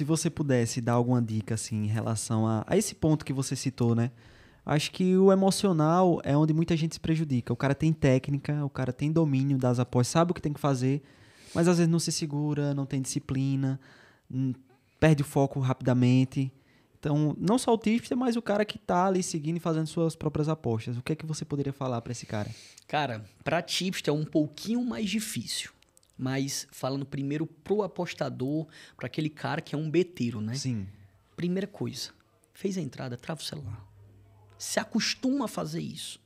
se você pudesse dar alguma dica assim em relação a, a esse ponto que você citou, né? Acho que o emocional é onde muita gente se prejudica. O cara tem técnica, o cara tem domínio das após, sabe o que tem que fazer, mas às vezes não se segura, não tem disciplina, hum, perde o foco rapidamente. Então, não só o Tifter, mas o cara que está ali seguindo e fazendo suas próprias apostas. O que é que você poderia falar para esse cara? Cara, para Tifter é um pouquinho mais difícil mas falando primeiro pro apostador, para aquele cara que é um beteiro, né? Sim. Primeira coisa, fez a entrada, trava o celular. Se acostuma a fazer isso.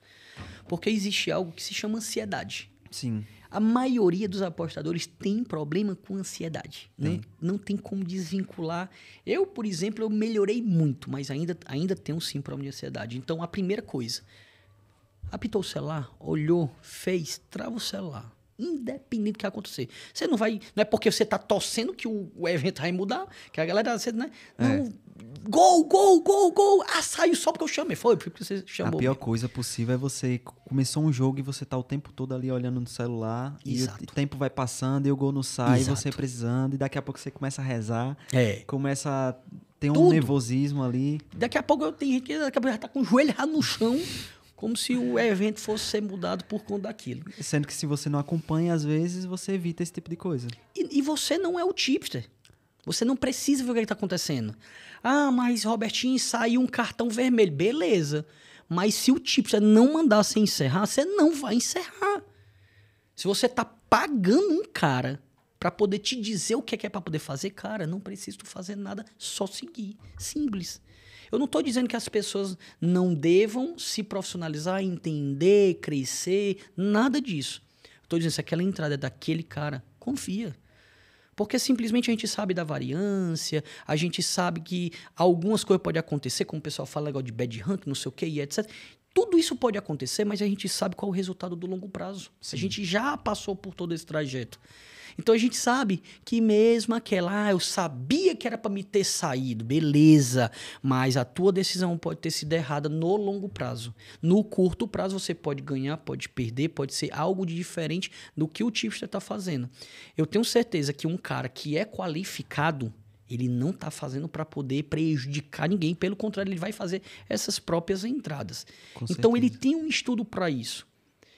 Porque existe algo que se chama ansiedade. Sim. A maioria dos apostadores tem problema com ansiedade. Né? Não tem como desvincular. Eu, por exemplo, eu melhorei muito, mas ainda, ainda tenho sim problema de ansiedade. Então, a primeira coisa, apitou o celular, olhou, fez, trava o celular. Independente do que acontecer. Você não vai. Não é porque você tá torcendo que o, o evento vai mudar, que a galera. Você, né? Não. É. Gol, gol, gol, gol. Ah, saiu só porque eu chamei. Foi porque você chamou. A pior coisa possível é você. Começou um jogo e você tá o tempo todo ali olhando no celular. Exato. E o tempo vai passando e o gol não sai. Exato. E você precisando. E daqui a pouco você começa a rezar. É. Começa a tem um Tudo. nervosismo ali. Daqui a pouco eu tenho gente que daqui a pouco já tá com o joelho no chão, como se o evento fosse ser mudado por conta daquilo. Sendo que se você não acompanha, às vezes você evita esse tipo de coisa. E, e você não é o tipster. Você não precisa ver o que é está acontecendo. Ah, mas Robertinho saiu um cartão vermelho. Beleza. Mas se o tipster não mandar você encerrar, você não vai encerrar. Se você está pagando um cara para poder te dizer o que é, que é para poder fazer, cara, não precisa fazer nada, só seguir. Simples. Eu não estou dizendo que as pessoas não devam se profissionalizar, entender, crescer, nada disso. Estou dizendo se aquela entrada é daquele cara, confia. Porque simplesmente a gente sabe da variância, a gente sabe que algumas coisas podem acontecer, como o pessoal fala igual de bad hunt, não sei o que, e etc. Tudo isso pode acontecer, mas a gente sabe qual é o resultado do longo prazo. Sim. A gente já passou por todo esse trajeto. Então a gente sabe que mesmo aquela, ah, eu sabia que era para me ter saído, beleza, mas a tua decisão pode ter sido errada no longo prazo. No curto prazo você pode ganhar, pode perder, pode ser algo de diferente do que o tipster está fazendo. Eu tenho certeza que um cara que é qualificado, ele não está fazendo para poder prejudicar ninguém, pelo contrário, ele vai fazer essas próprias entradas. Com então, certeza. ele tem um estudo para isso.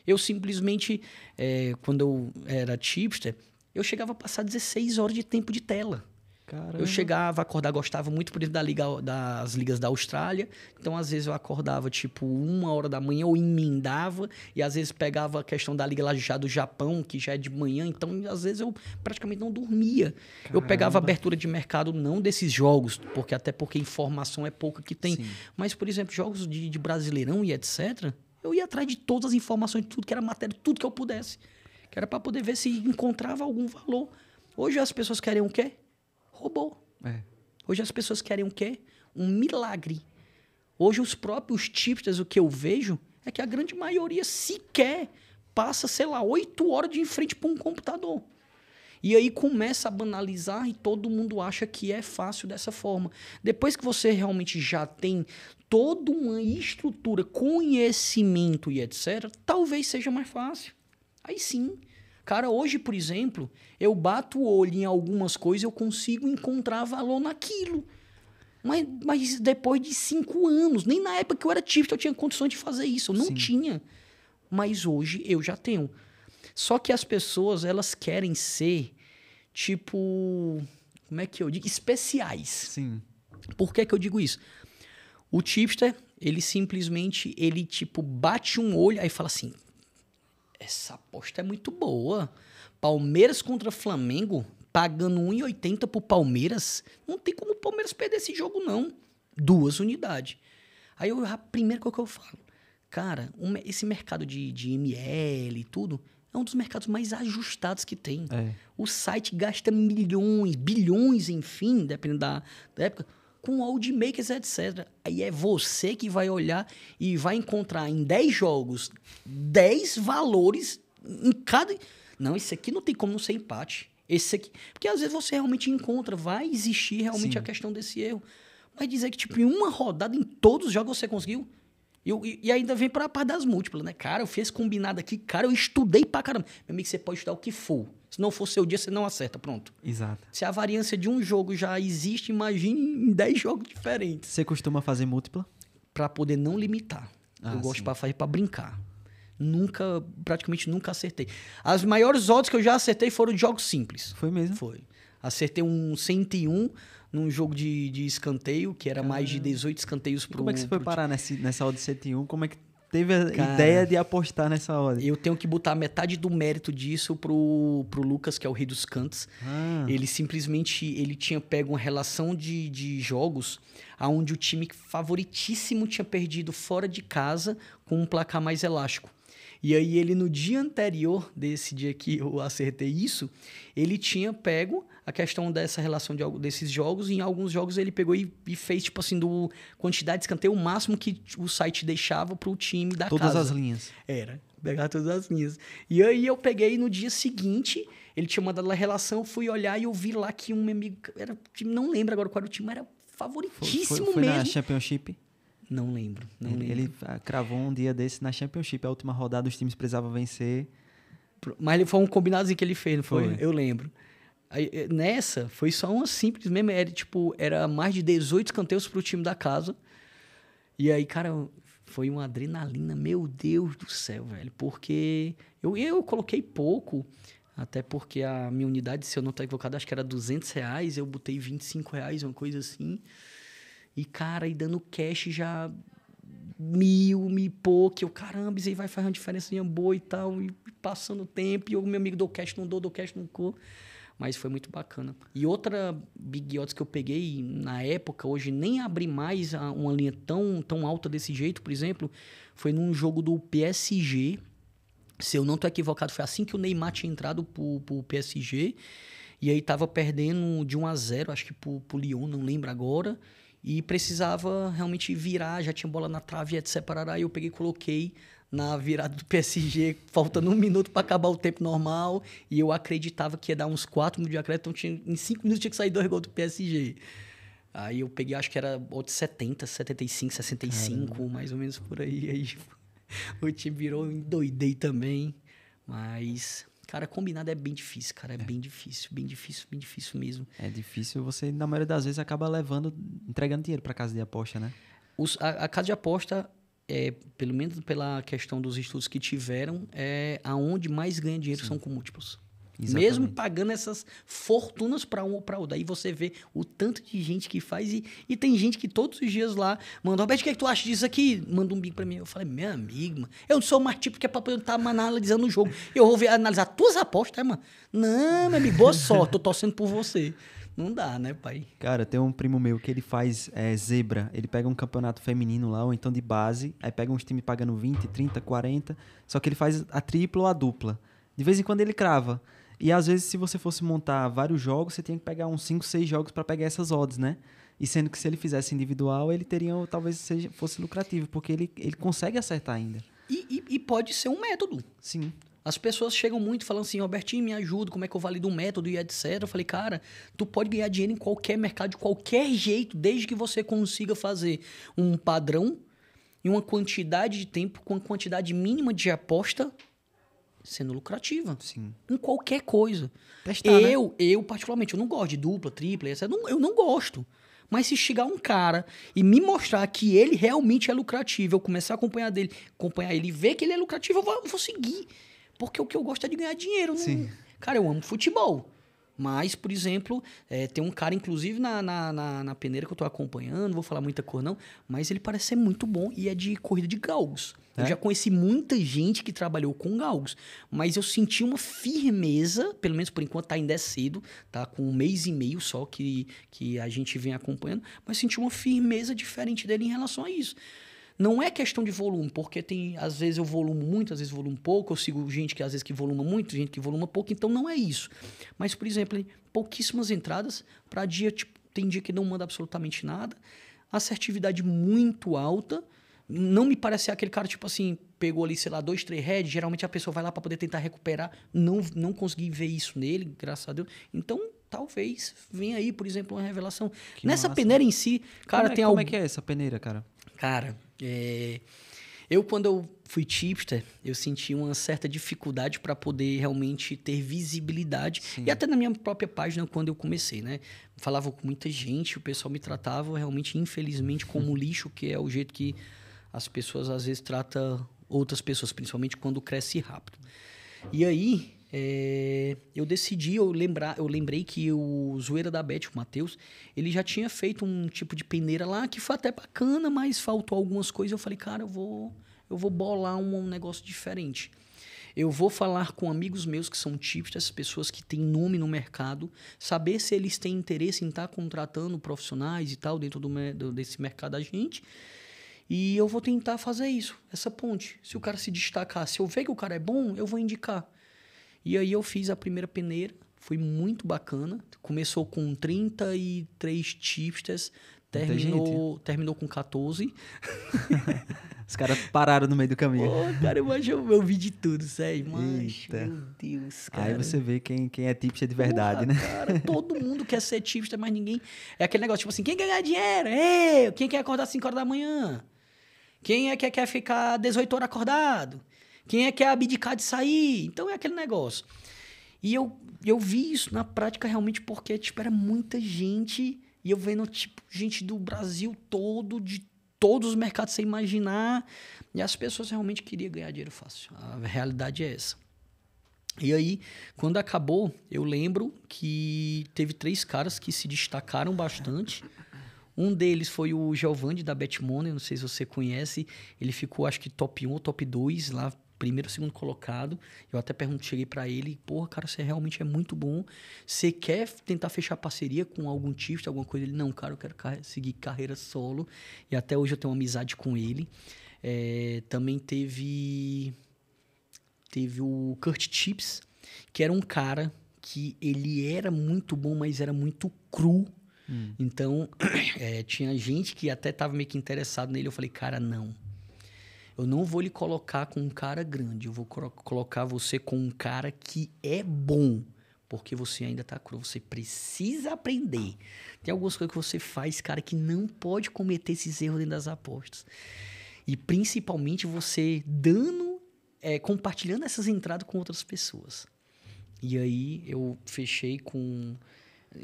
Eu simplesmente, é, quando eu era tipster, eu chegava a passar 16 horas de tempo de tela. Caramba. Eu chegava, acordar, gostava muito por dentro da liga, das ligas da Austrália. Então, às vezes, eu acordava, tipo, uma hora da manhã, ou emendava, e às vezes pegava a questão da liga lá já do Japão, que já é de manhã. Então, às vezes, eu praticamente não dormia. Caramba. Eu pegava abertura de mercado, não desses jogos, porque até porque informação é pouca que tem. Sim. Mas, por exemplo, jogos de, de brasileirão e etc., eu ia atrás de todas as informações, tudo que era matéria, tudo que eu pudesse. Que era para poder ver se encontrava algum valor. Hoje as pessoas querem o quê? roubou. É. Hoje as pessoas querem o quê? Um milagre. Hoje os próprios tipsters, o que eu vejo, é que a grande maioria sequer passa, sei lá, oito horas de frente para um computador. E aí começa a banalizar e todo mundo acha que é fácil dessa forma. Depois que você realmente já tem toda uma estrutura, conhecimento e etc., talvez seja mais fácil. Aí sim, Cara, hoje, por exemplo, eu bato o olho em algumas coisas, eu consigo encontrar valor naquilo. Mas, mas depois de cinco anos, nem na época que eu era típico eu tinha condições de fazer isso. Eu não Sim. tinha. Mas hoje eu já tenho. Só que as pessoas, elas querem ser, tipo. Como é que eu digo? Especiais. Sim. Por que, que eu digo isso? O tipster, ele simplesmente, ele tipo, bate um olho, aí fala assim: essa aposta é muito boa. Palmeiras contra Flamengo, pagando 1,80 pro Palmeiras. Não tem como o Palmeiras perder esse jogo, não. Duas unidades. Aí eu, a primeira coisa que eu falo, cara, um, esse mercado de, de ML e tudo é um dos mercados mais ajustados que tem. É. O site gasta milhões, bilhões, enfim, dependendo da, da época com old makers, etc. Aí é você que vai olhar e vai encontrar em 10 jogos 10 valores em cada. Não, esse aqui não tem como não ser empate. Esse aqui. Porque às vezes você realmente encontra, vai existir realmente Sim. a questão desse erro. Mas dizer que, tipo, em uma rodada, em todos os jogos você conseguiu e, e, ainda vem para a parte das múltiplas, né? Cara, eu fiz combinado aqui, cara, eu estudei pra caramba. Meu amigo, você pode estudar o que for. Se não for seu dia, você não acerta, pronto. Exato. Se a variância de um jogo já existe, imagine em 10 jogos diferentes. Você costuma fazer múltipla? Para poder não limitar. Ah, eu gosto para fazer para brincar. Nunca, praticamente nunca acertei. As maiores odds que eu já acertei foram de jogos simples. Foi mesmo? Foi. Acertei um 101 num jogo de, de escanteio, que era mais de 18 escanteios pro. como é que você foi parar nessa, nessa odd 101? Como é que teve a Cara, ideia de apostar nessa hora. Eu tenho que botar metade do mérito disso pro, pro Lucas, que é o rei dos cantos. Ah. Ele simplesmente ele tinha pego uma relação de, de jogos aonde o time favoritíssimo tinha perdido fora de casa com um placar mais elástico. E aí ele no dia anterior desse dia que eu acertei isso, ele tinha pego a questão dessa relação de, desses jogos, e em alguns jogos ele pegou e, e, fez, tipo assim, do quantidade de escanteio, o máximo que o site deixava para o time da todas casa. Todas as linhas. Era, pegar todas as linhas. E aí eu peguei no dia seguinte, ele tinha mandado a relação, fui olhar e eu vi lá que um amigo, era, não lembro agora qual era o time, era favoritíssimo foi, foi, foi mesmo. Na Championship? Não lembro. Não ele, lembro. ele ah, cravou um dia desse na Championship, a última rodada, os times precisavam vencer. Mas foi um combinadozinho que ele fez, não foi? foi? Eu lembro. Eh, nessa, foi só uma simples mesmo. Era, tipo, era mais de 18 canteiros pro time da casa. E aí, cara, foi uma adrenalina, meu Deus do céu, velho. Porque eu, eu coloquei pouco, até porque a minha unidade, se eu não estou equivocado, acho que era 200 reais. Eu botei 25 reais, uma coisa assim. E, cara, e dando cash já mil, mil e pouco. Eu, caramba, isso aí vai fazer uma diferença em Ambo e tal. E passando o tempo, e o meu amigo, dou cash, não dou, dou cash, não corro. Mas foi muito bacana. E outra Big Odds que eu peguei na época, hoje nem abri mais uma linha tão, tão alta desse jeito, por exemplo, foi num jogo do PSG. Se eu não tô equivocado, foi assim que o Neymar tinha entrado pro, pro PSG. E aí tava perdendo de 1 a 0 acho que pro, pro Lyon, não lembro agora. E precisava realmente virar, já tinha bola na trave, ia de separar. Aí eu peguei e coloquei na virada do PSG, faltando um minuto para acabar o tempo normal. E eu acreditava que ia dar uns 4 minutos de acréscimo, então tinha, em 5 minutos tinha que sair dois gols do PSG. Aí eu peguei, acho que era outros 70, 75, 65, Caramba. mais ou menos por aí. Aí o time virou, endoidei também. Mas Cara, combinado é bem difícil, cara. É, é, bem difícil, bem difícil, bem difícil mesmo. É difícil, você, na maioria das vezes, acaba levando, entregando dinheiro para casa de aposta, né? Os, a, a, casa de aposta, é, pelo menos pela questão dos estudos que tiveram, é aonde mais ganha dinheiro Sim. são com múltiplos. Exatamente. Mesmo pagando essas fortunas para um ou para outro. Aí você vê o tanto de gente que faz e, e tem gente que todos os dias lá manda, Roberto, o que, é que tu acha disso aqui? Manda um bico para mim. Eu falei, meu amigo, mano, eu não sou mais tipo que é para poder estar tá analisando o jogo. Eu vou ver, analisar tuas apostas, é, mano? Não, meu amigo, boa sorte, tô torcendo por você. Não dá, né, pai? Cara, tem um primo meu que ele faz é, zebra. Ele pega um campeonato feminino lá, ou então de base, aí pega uns times pagando 20, 30, 40, só que ele faz a tripla ou a dupla. De vez em quando ele crava. E às vezes, se você fosse montar vários jogos, você tinha que pegar uns 5, 6 jogos para pegar essas odds, né? E sendo que se ele fizesse individual, ele teria, talvez seja, fosse lucrativo, porque ele, ele consegue acertar ainda. E, e, e pode ser um método. Sim. As pessoas chegam muito falando assim, Robertinho, me ajuda, como é que eu valido um método e etc. Eu falei, cara, tu pode ganhar dinheiro em qualquer mercado, de qualquer jeito, desde que você consiga fazer um padrão e uma quantidade de tempo, com uma quantidade mínima de aposta sendo lucrativa. Sim. Em qualquer coisa. Testar, né? eu, né? eu, particularmente, eu não gosto de dupla, tripla, etc. eu, não, eu não gosto. Mas se chegar um cara e me mostrar que ele realmente é lucrativo, eu começar a acompanhar dele, acompanhar ele e ver que ele é lucrativo, eu vou, eu vou seguir. Porque o que eu gosto é de ganhar dinheiro. Não... Cara, eu amo futebol. Mas, por exemplo, é, tem um cara, inclusive, na, na, na, na peneira que eu tô acompanhando, vou falar muita cor não, mas ele parece ser muito bom e é de corrida de galgos. É? Eu já conheci muita gente que trabalhou com galgos, mas eu senti uma firmeza, pelo menos por enquanto tá ainda é cedo, tá? Com um mês e meio só que, que a gente vem acompanhando, mas senti uma firmeza diferente dele em relação a isso. Não é questão de volume, porque tem, às vezes eu volumo muito, às vezes volumo pouco, eu sigo gente que às vezes que voluma muito, gente que voluma pouco, então não é isso. Mas, por exemplo, pouquíssimas entradas para dia, tipo, tem dia que não manda absolutamente nada, assertividade muito alta, não me parece aquele cara, tipo assim, pegou ali, sei lá, dois, três heads, geralmente a pessoa vai lá para poder tentar recuperar, não, não consegui ver isso nele, graças a Deus. Então, talvez venha aí, por exemplo, uma revelação. Que Nessa massa. peneira em si, cara, como é, tem algo... Como é que é essa peneira, cara? Cara, é... eu quando eu fui tipster, eu senti uma certa dificuldade para poder realmente ter visibilidade. Sim. E até na minha própria página, quando eu comecei, né? Falava com muita gente, o pessoal me tratava realmente, infelizmente, como lixo, que é o jeito que as pessoas às vezes tratam outras pessoas, principalmente quando cresce rápido. E aí, é, eu decidi, eu, lembrar, eu lembrei que o Zoeira da Beth, o Matheus, ele já tinha feito um tipo de peneira lá que foi até bacana, mas faltou algumas coisas. Eu falei, cara, eu vou, eu vou bolar um, um negócio diferente. Eu vou falar com amigos meus que são típicos dessas pessoas que têm nome no mercado, saber se eles têm interesse em estar tá contratando profissionais e tal dentro do, desse mercado da gente. E eu vou tentar fazer isso, essa ponte. Se o cara se destacar, se eu ver que o cara é bom, eu vou indicar. E aí eu fiz a primeira peneira, foi muito bacana. Começou com 33 tipsters, terminou, terminou com 14. Os caras pararam no meio do caminho. Pô, cara, eu, eu, eu vi de tudo, sério. Mas, meu Deus, cara. Aí você vê quem, quem é tipster de verdade, Porra, né? Cara, todo mundo quer ser tipster, mas ninguém... É aquele negócio, tipo assim, quem quer ganhar dinheiro? Ei, quem quer acordar às 5 horas da manhã? Quem é que quer ficar 18 horas acordado? Quem é que é abdicar de sair? Então é aquele negócio. E eu, eu vi isso na prática realmente porque, tipo, era muita gente. E eu vendo, tipo, gente do Brasil todo, de todos os mercados sem imaginar. E as pessoas realmente queriam ganhar dinheiro fácil. A realidade é essa. E aí, quando acabou, eu lembro que teve três caras que se destacaram bastante. Um deles foi o Giovanni da Betmoney, não sei se você conhece. Ele ficou, acho que, top 1 ou top 2 lá primeiro, segundo colocado. Eu até perguntei, cheguei para ele, porra, cara, você realmente é muito bom. Você quer tentar fechar parceria com algum tift, alguma coisa? Ele, não, cara, eu quero seguir carreira solo. E até hoje eu tenho uma amizade com ele. É, também teve teve o Kurt Chips, que era um cara que ele era muito bom, mas era muito cru. Hum. Então, é, tinha gente que até tava meio que interessado nele. Eu falei, cara, não eu não vou lhe colocar com um cara grande, eu vou colocar você com um cara que é bom, porque você ainda está cru, você precisa aprender. Tem algumas coisas que você faz, cara, que não pode cometer esses erros dentro das apostas. E principalmente você dando, é, compartilhando essas entradas com outras pessoas. E aí eu fechei com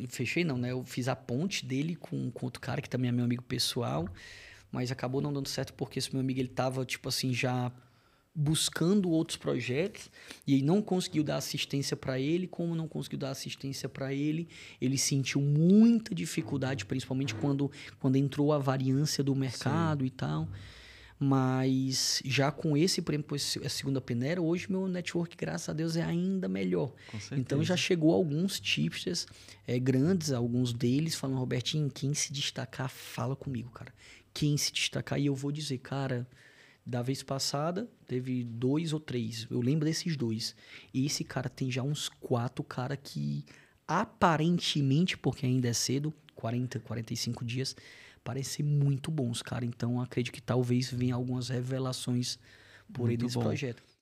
fechei não, né? Eu fiz a ponte dele com, com outro cara que também é meu amigo pessoal mas acabou não dando certo porque esse meu amigo ele tava tipo assim já buscando outros projetos e aí não conseguiu dar assistência para ele, como não conseguiu dar assistência para ele, ele sentiu muita dificuldade, principalmente quando quando entrou a variância do mercado Sim. e tal. Mas já com esse, por exemplo, a segunda peneira, hoje meu network, graças a Deus, é ainda melhor. Então já chegou alguns tipsters é, grandes, alguns deles falando, Robertinho, quem se destacar, fala comigo, cara quem se destacar. E eu vou dizer, cara, da vez passada teve dois ou três. Eu lembro desses dois. E esse cara tem já uns quatro cara que aparentemente, porque ainda é cedo, 40, 45 dias, parecem muito bons, cara. Então acredito que talvez venham algumas revelações por muito aí desse bom. projeto.